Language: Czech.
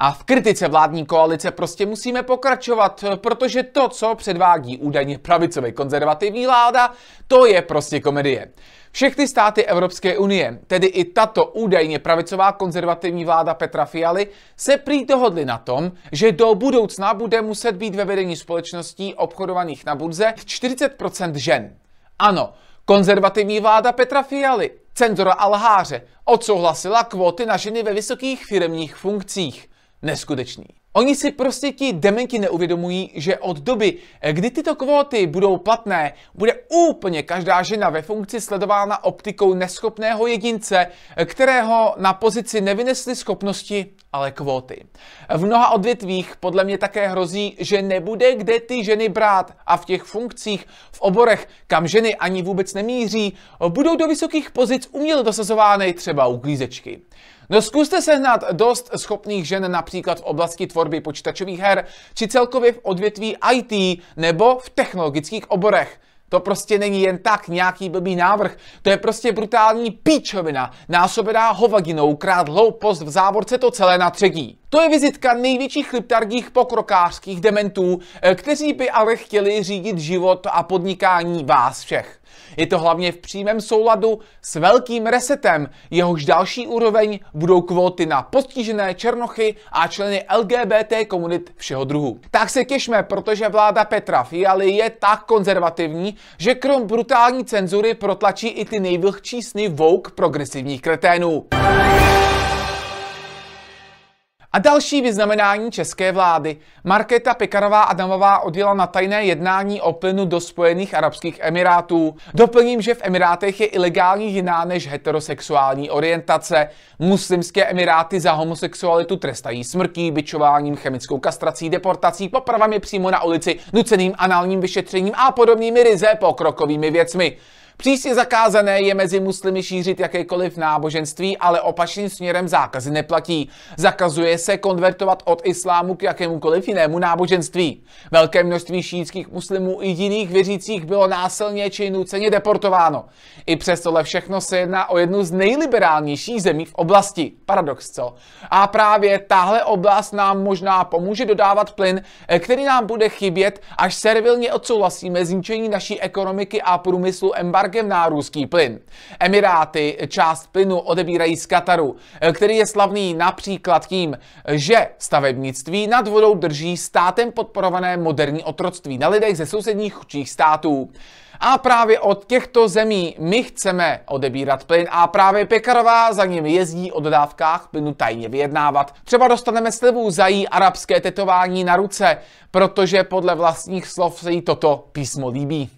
A v kritice vládní koalice prostě musíme pokračovat, protože to, co předvádí údajně pravicové konzervativní vláda, to je prostě komedie. Všechny státy Evropské unie, tedy i tato údajně pravicová konzervativní vláda Petra Fialy, se prý dohodly na tom, že do budoucna bude muset být ve vedení společností obchodovaných na burze 40% žen. Ano, konzervativní vláda Petra Fialy, cenzora Alháře, odsouhlasila kvóty na ženy ve vysokých firmních funkcích neskutečný. Oni si prostě ti dementi neuvědomují, že od doby, eh, kdy tyto kvóty budou platné, bude úplně každá žena ve funkci sledována optikou neschopného jedince, eh, kterého na pozici nevynesly schopnosti, ale kvóty. V mnoha odvětvích podle mě také hrozí, že nebude kde ty ženy brát a v těch funkcích, v oborech, kam ženy ani vůbec nemíří, budou do vysokých pozic uměle dosazovány třeba uklízečky. No zkuste sehnat dost schopných žen například v oblasti tvorby počítačových her, či celkově v odvětví IT nebo v technologických oborech. To prostě není jen tak nějaký blbý návrh. To je prostě brutální píčovina, násobená hovaginou, krát hloupost v závorce to celé na třetí. To je vizitka největších liptargích pokrokářských dementů, eh, kteří by ale chtěli řídit život a podnikání vás všech. Je to hlavně v přímém souladu s velkým resetem, jehož další úroveň budou kvóty na postižené černochy a členy LGBT komunit všeho druhu. Tak se těšme, protože vláda Petra Fialy je tak konzervativní, že krom brutální cenzury protlačí i ty nejvlhčí sny vouk progresivních kreténů. A další vyznamenání české vlády. Markéta Pekarová Adamová odjela na tajné jednání o plynu do Spojených Arabských Emirátů. Doplním, že v Emirátech je ilegální jiná než heterosexuální orientace. Muslimské Emiráty za homosexualitu trestají smrtí, bičováním, chemickou kastrací, deportací, popravami přímo na ulici, nuceným análním vyšetřením a podobnými ryze pokrokovými věcmi. Přísně zakázané je mezi muslimy šířit jakékoliv náboženství, ale opačným směrem zákazy neplatí. Zakazuje se konvertovat od islámu k jakémukoliv jinému náboženství. Velké množství šítských muslimů i jiných věřících bylo násilně či nuceně deportováno. I přes tohle všechno se jedná o jednu z nejliberálnějších zemí v oblasti. Paradox, co? A právě tahle oblast nám možná pomůže dodávat plyn, který nám bude chybět, až servilně odsouhlasíme zničení naší ekonomiky a průmyslu embargo tlakem na ruský plyn. Emiráty část plynu odebírají z Kataru, který je slavný například tím, že stavebnictví nad vodou drží státem podporované moderní otroctví na lidech ze sousedních chudších států. A právě od těchto zemí my chceme odebírat plyn a právě Pekarová za ním jezdí o dodávkách plynu tajně vyjednávat. Třeba dostaneme slevu za jí arabské tetování na ruce, protože podle vlastních slov se jí toto písmo líbí.